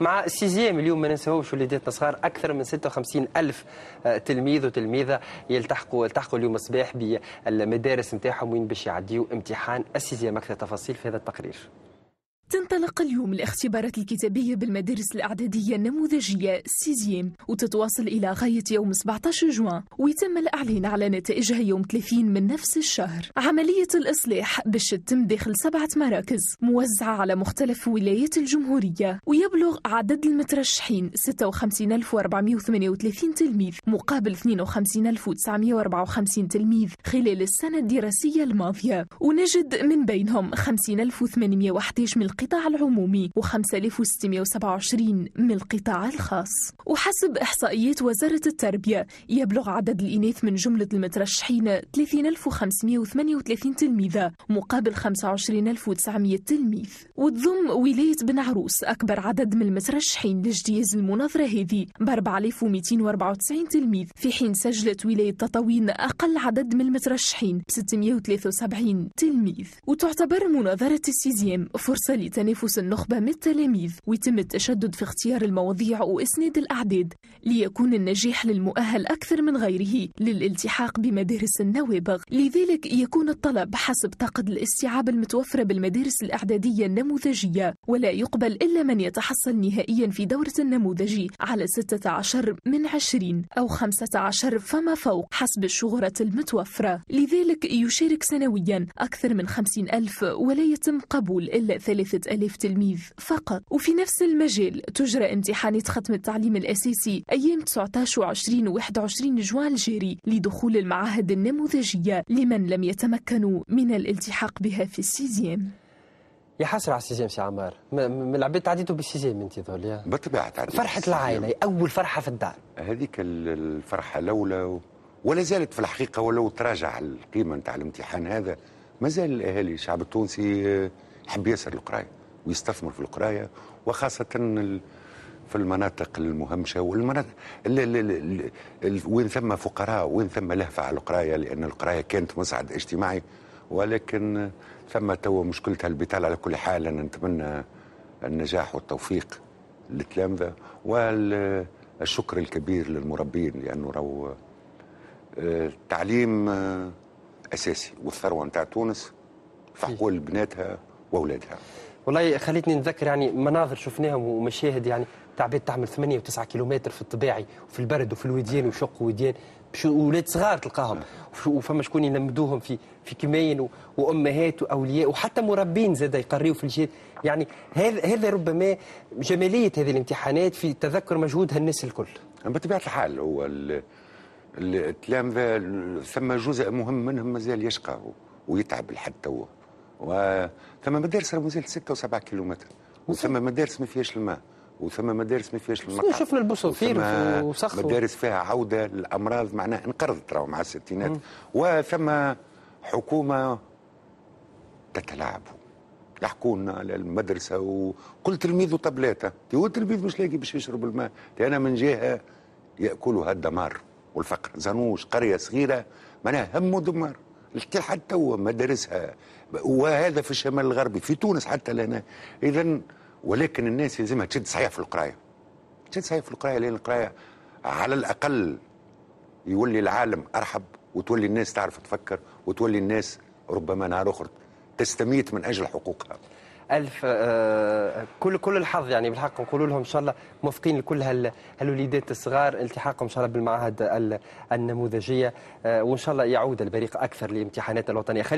مع السيزيام اليوم ما ننساوش وليداتنا صغار اكثر من 56 الف آه، تلميذ وتلميذه يلتحقوا يلتحقوا اليوم الصباح بالمدارس نتاعهم وين باش يعديوا امتحان السيزيام اكثر تفاصيل في هذا التقرير تنطلق اليوم الاختبارات الكتابية بالمدارس الأعدادية النموذجية سيزيام وتتواصل إلى غاية يوم 17 جوان ويتم الإعلان على نتائجها يوم 30 من نفس الشهر عملية الإصلاح باش تتم داخل سبعة مراكز موزعة على مختلف ولايات الجمهورية ويبلغ عدد المترشحين 56438 تلميذ مقابل 52954 تلميذ خلال السنة الدراسية الماضية ونجد من بينهم 50811 من القطاع العمومي و5627 من القطاع الخاص وحسب إحصائيات وزارة التربية يبلغ عدد الإناث من جملة المترشحين 30538 تلميذة مقابل 25900 تلميذ وتضم ولاية بن عروس أكبر عدد من المترشحين لاجتياز المناظرة هذه ب 4294 تلميذ في حين سجلت ولاية تطاوين أقل عدد من المترشحين ب 673 تلميذ وتعتبر مناظرة السيزيام فرصة تنافس النخبة من التلاميذ ويتم التشدد في اختيار المواضيع وإسناد الأعداد ليكون النجاح للمؤهل أكثر من غيره للالتحاق بمدارس النوابغ لذلك يكون الطلب حسب طاقة الاستيعاب المتوفرة بالمدارس الإعدادية النموذجية ولا يقبل إلا من يتحصل نهائيا في دورة النموذجي على 16 من 20 أو 15 فما فوق حسب الشغرة المتوفرة لذلك يشارك سنويا أكثر من 50 ألف ولا يتم قبول إلا ثلاثة ألف ألاف تلميذ فقط وفي نفس المجال تجرى امتحانات ختم التعليم الأساسي أيام 19 و 20 و 21 جوان الجاري لدخول المعاهد النموذجية لمن لم يتمكنوا من الالتحاق بها في السيزيام يا حسر على السيزيام سي عمار من العباد تعديتوا بالسيزيام انت ذول بالطبيعه فرحه العائله اول فرحه في الدار هذيك الفرحه الاولى و... ولا زالت في الحقيقه ولو تراجع القيمه نتاع الامتحان هذا مازال الاهالي الشعب التونسي حب ياسر القرايه ويستثمر في القرايه وخاصه في المناطق المهمشه والمناطق وين ثم فقراء وين ثم لهفه على القرايه لان القرايه كانت مصعد اجتماعي ولكن ثم تو مشكلتها البطاله على كل حال انا نتمنى النجاح والتوفيق للتلامذه والشكر الكبير للمربين لانه راهو التعليم آه، آه، اساسي والثروه نتاع تونس في حقول بناتها واولادها والله خليتني نذكر يعني مناظر شفناهم ومشاهد يعني تاع بيت تعمل 8 و9 كيلومتر في الطبيعي وفي البرد وفي الوديان وشق وديان اولاد صغار تلقاهم وفما شكون يلمدوهم في في كماين وامهات واولياء وحتى مربين زاد يقريوا في الجهاد يعني هذا هذا ربما جماليه هذه الامتحانات في تذكر مجهود هالناس الكل. بطبيعه الحال هو التلامذه ثم جزء مهم منهم مازال يشقى ويتعب لحد توه. وثم مدارس مازالت 6 و7 كيلومتر وثم مدارس ما فيهاش الماء وثم مدارس ما فيهاش الماء شفنا البوصفير وسخ مدارس فيها عوده للامراض معناها انقرضت راهو مع الستينات وثم حكومه تتلاعب يحكون على المدرسه وكل تلميذ وطبلاته هو التلميذ مش لاقي باش يشرب الماء لان من جهه ياكلها الدمار والفقر زانوش قريه صغيره معناها هم ودمار حتى هو مدارسها وهذا في الشمال الغربي في تونس حتى لهنا اذا ولكن الناس لازمها تشد صحيح في القرايه تشد صحيح في القرايه لان القرايه على الاقل يولي العالم ارحب وتولي الناس تعرف تفكر وتولي الناس ربما نهار اخر تستميت من اجل حقوقها الف آه، كل كل الحظ يعني بالحق نقول لهم ان شاء الله موفقين لكل هالوليدات الصغار التحاقهم ان شاء الله بالمعاهد النموذجيه آه، وان شاء الله يعود البريق اكثر لامتحانات الوطنيه